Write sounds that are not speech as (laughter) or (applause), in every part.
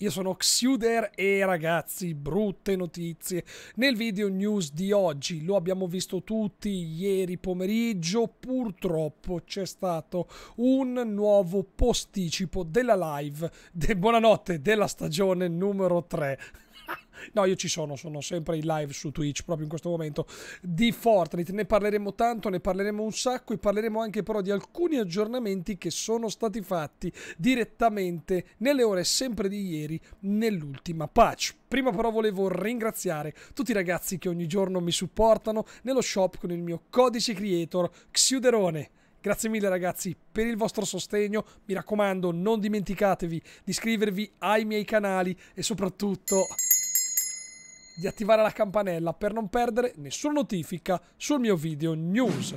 Io sono Xuder e ragazzi, brutte notizie. Nel video news di oggi, lo abbiamo visto tutti ieri pomeriggio, purtroppo c'è stato un nuovo posticipo della live, de buonanotte, della stagione numero 3. No, io ci sono, sono sempre in live su Twitch proprio in questo momento di Fortnite. Ne parleremo tanto, ne parleremo un sacco e parleremo anche però di alcuni aggiornamenti che sono stati fatti direttamente nelle ore sempre di ieri nell'ultima patch. Prima però volevo ringraziare tutti i ragazzi che ogni giorno mi supportano nello shop con il mio codice creator Xiuderone. Grazie mille ragazzi per il vostro sostegno, mi raccomando non dimenticatevi di iscrivervi ai miei canali e soprattutto di attivare la campanella per non perdere nessuna notifica sul mio video news.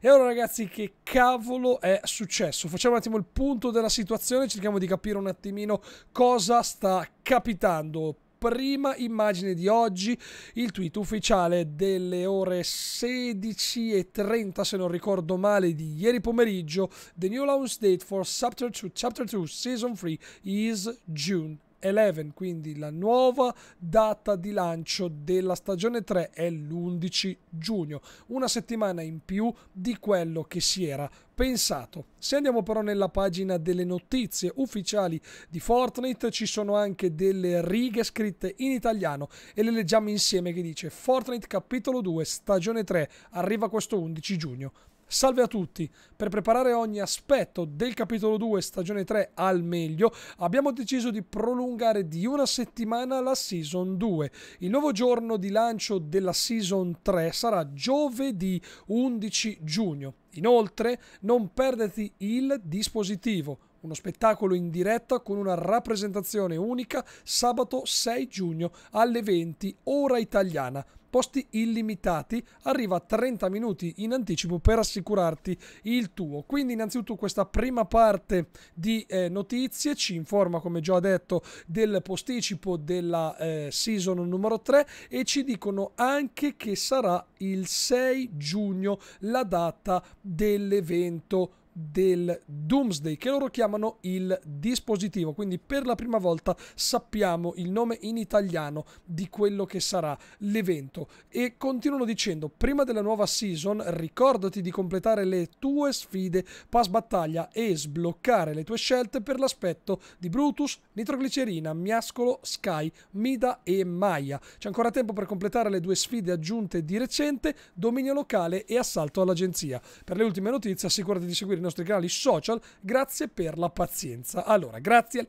E allora ragazzi che cavolo è successo? Facciamo un attimo il punto della situazione, cerchiamo di capire un attimino cosa sta capitando prima immagine di oggi, il tweet ufficiale delle ore 16.30 se non ricordo male di ieri pomeriggio, the new launch date for chapter 2, chapter 2 season 3 is June 11, quindi la nuova data di lancio della stagione 3 è l'11 giugno, una settimana in più di quello che si era pensato. Se andiamo però nella pagina delle notizie ufficiali di Fortnite ci sono anche delle righe scritte in italiano e le leggiamo insieme che dice Fortnite capitolo 2 stagione 3 arriva questo 11 giugno. Salve a tutti! Per preparare ogni aspetto del capitolo 2 stagione 3 al meglio, abbiamo deciso di prolungare di una settimana la season 2. Il nuovo giorno di lancio della season 3 sarà giovedì 11 giugno. Inoltre, non perderti il dispositivo uno spettacolo in diretta con una rappresentazione unica sabato 6 giugno alle 20 ora italiana posti illimitati, arriva 30 minuti in anticipo per assicurarti il tuo. Quindi innanzitutto questa prima parte di eh, notizie ci informa, come già detto, del posticipo della eh, season numero 3 e ci dicono anche che sarà il 6 giugno la data dell'evento del Doomsday che loro chiamano il dispositivo quindi per la prima volta sappiamo il nome in italiano di quello che sarà l'evento e continuano dicendo prima della nuova season ricordati di completare le tue sfide pass battaglia e sbloccare le tue scelte per l'aspetto di Brutus, Nitroglicerina, Miascolo, Sky, Mida e Maya c'è ancora tempo per completare le due sfide aggiunte di recente dominio locale e assalto all'agenzia per le ultime notizie assicurati di seguire i nostri canali social. Grazie per la pazienza. Allora, grazie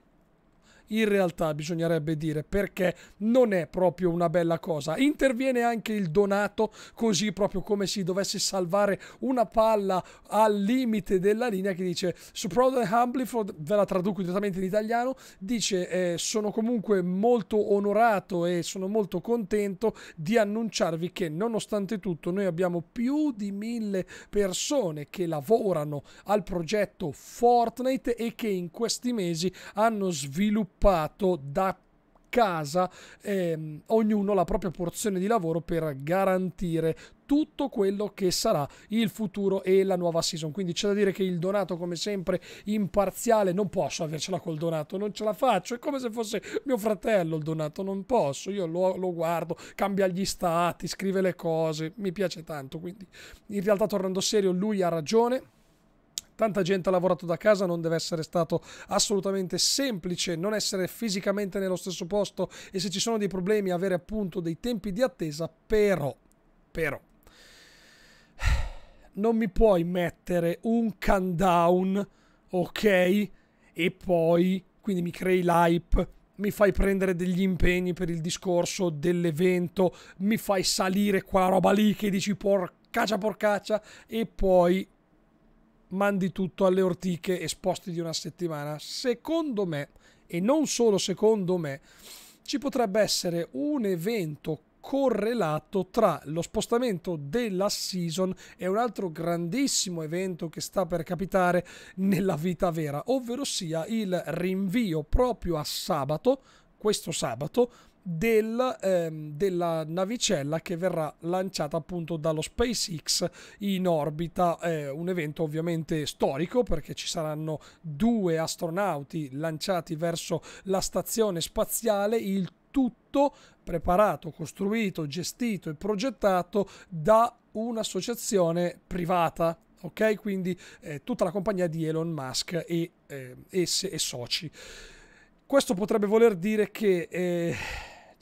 in realtà bisognerebbe dire perché non è proprio una bella cosa. Interviene anche il donato, così proprio come si dovesse salvare una palla al limite della linea che dice su Proud Humbly, ve la traduco direttamente in italiano, dice eh, sono comunque molto onorato e sono molto contento di annunciarvi che nonostante tutto noi abbiamo più di mille persone che lavorano al progetto Fortnite e che in questi mesi hanno sviluppato sviluppato da casa ehm, ognuno la propria porzione di lavoro per garantire tutto quello che sarà il futuro e la nuova season. Quindi c'è da dire che il Donato, come sempre, imparziale, non posso avercela col Donato, non ce la faccio. È come se fosse mio fratello il Donato, non posso. Io lo, lo guardo, cambia gli stati, scrive le cose, mi piace tanto. Quindi, in realtà, tornando serio, lui ha ragione tanta gente ha lavorato da casa, non deve essere stato assolutamente semplice non essere fisicamente nello stesso posto e se ci sono dei problemi avere appunto dei tempi di attesa, però, però non mi puoi mettere un countdown, ok? E poi, quindi mi crei l'hype, mi fai prendere degli impegni per il discorso dell'evento, mi fai salire quella roba lì che dici porcaccia porcaccia e poi mandi tutto alle ortiche e sposti di una settimana. Secondo me, e non solo secondo me, ci potrebbe essere un evento correlato tra lo spostamento della season e un altro grandissimo evento che sta per capitare nella vita vera, ovvero sia il rinvio proprio a sabato, questo sabato, del, ehm, della navicella che verrà lanciata appunto dallo SpaceX in orbita, eh, un evento ovviamente storico perché ci saranno due astronauti lanciati verso la stazione spaziale, il tutto preparato, costruito, gestito e progettato da un'associazione privata ok? Quindi eh, tutta la compagnia di Elon Musk e, eh, e, e soci. Questo potrebbe voler dire che eh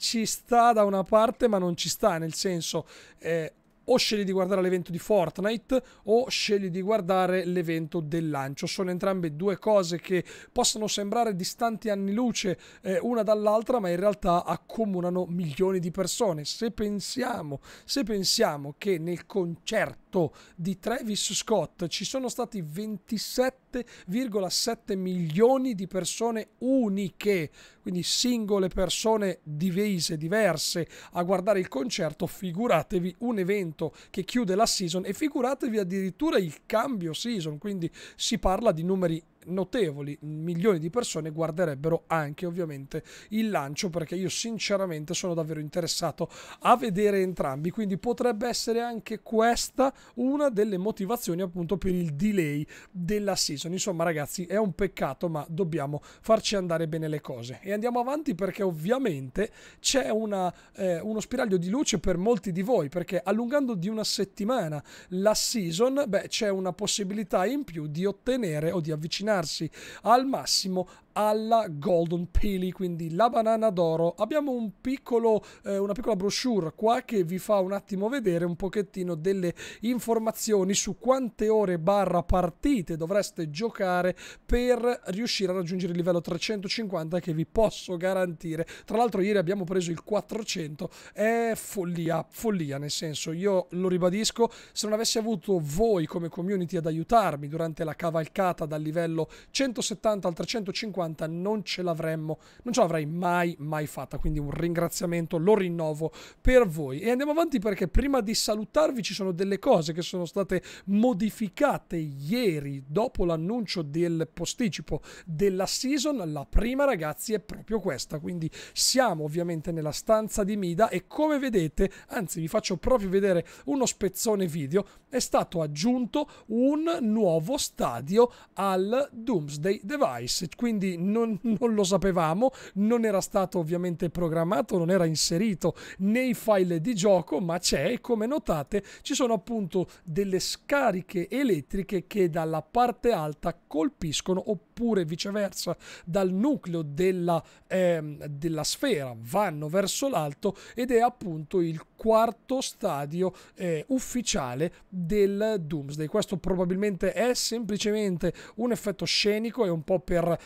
ci sta da una parte, ma non ci sta, nel senso... Eh, o scegli di guardare l'evento di Fortnite o scegli di guardare l'evento del lancio. Sono entrambe due cose che possono sembrare distanti anni luce eh, una dall'altra, ma in realtà accomunano milioni di persone. Se pensiamo, se pensiamo che nel concerto conto di Travis Scott ci sono stati 27,7 milioni di persone uniche, quindi singole persone divise, diverse, a guardare il concerto. Figuratevi un evento che chiude la season e figuratevi addirittura il cambio season, quindi si parla di numeri notevoli milioni di persone guarderebbero anche ovviamente il lancio perché io sinceramente sono davvero interessato a vedere entrambi quindi potrebbe essere anche questa una delle motivazioni appunto per il delay della season insomma ragazzi è un peccato ma dobbiamo farci andare bene le cose e andiamo avanti perché ovviamente c'è una, eh, uno spiraglio di luce per molti di voi perché allungando di una settimana la season beh c'è una possibilità in più di ottenere o di avvicinare avvicinarsi al massimo alla Golden Pili, quindi la banana d'oro. Abbiamo un piccolo, eh, una piccola brochure qua che vi fa un attimo vedere un pochettino delle informazioni su quante ore barra partite dovreste giocare per riuscire a raggiungere il livello 350 che vi posso garantire. Tra l'altro ieri abbiamo preso il 400, è follia, follia nel senso, io lo ribadisco, se non avessi avuto voi come community ad aiutarmi durante la cavalcata dal livello livello 170 al 350 non ce l'avremmo, non ce l'avrei mai mai fatta, quindi un ringraziamento lo rinnovo per voi. E andiamo avanti perché prima di salutarvi ci sono delle cose che sono state modificate ieri dopo l'annuncio del posticipo della season, la prima ragazzi è proprio questa, quindi siamo ovviamente nella stanza di Mida e come vedete, anzi vi faccio proprio vedere uno spezzone video, è stato aggiunto un nuovo stadio al Doomsday Device, quindi non, non, lo sapevamo, non era stato ovviamente programmato, non era inserito nei file di gioco, ma c'è e come notate ci sono appunto delle scariche elettriche che dalla parte alta colpiscono oppure viceversa dal nucleo della, eh, della sfera vanno verso l'alto ed è appunto il quarto stadio eh, ufficiale del Doomsday. Questo probabilmente è semplicemente un effetto scenico e un po' per,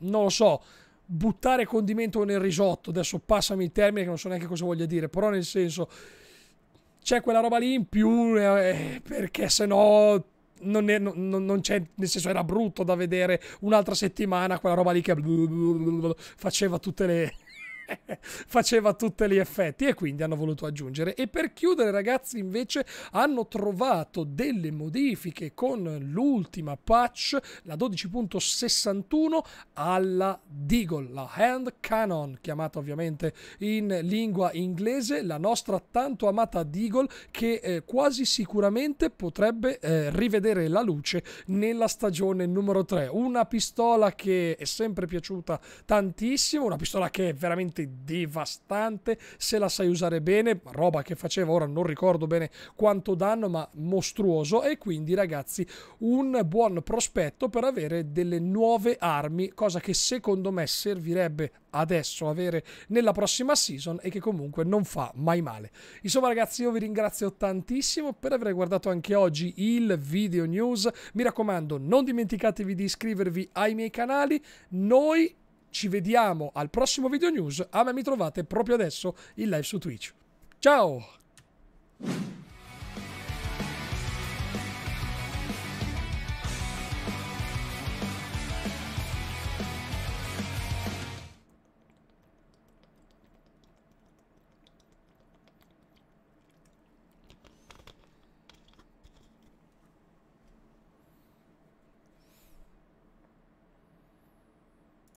non lo so, buttare condimento nel risotto. Adesso passami il termine che non so neanche cosa voglia dire, però nel senso c'è quella roba lì in più eh, perché se no non, è, non, non, c'è, nel senso era brutto da vedere un'altra settimana quella roba lì che faceva tutte le, (laughs) faceva tutti gli effetti e quindi hanno voluto aggiungere. E per chiudere ragazzi invece hanno trovato delle modifiche con l'ultima patch, la 12.61 alla Deagle, la Hand Cannon, chiamata ovviamente in lingua inglese, la nostra tanto amata Deagle che eh, quasi sicuramente potrebbe eh, rivedere la luce nella stagione numero 3. Una pistola che è sempre piaciuta tantissimo, una pistola che è veramente veramente devastante se la sai usare bene, roba che faceva ora non ricordo bene quanto danno ma mostruoso e quindi ragazzi un buon prospetto per avere delle nuove armi, cosa che secondo me servirebbe adesso avere nella prossima season e che comunque non fa mai male. Insomma ragazzi io vi ringrazio tantissimo per aver guardato anche oggi il video news, mi raccomando non dimenticatevi di iscrivervi ai miei canali, noi ci vediamo al prossimo video news. A me mi trovate proprio adesso in live su Twitch. Ciao!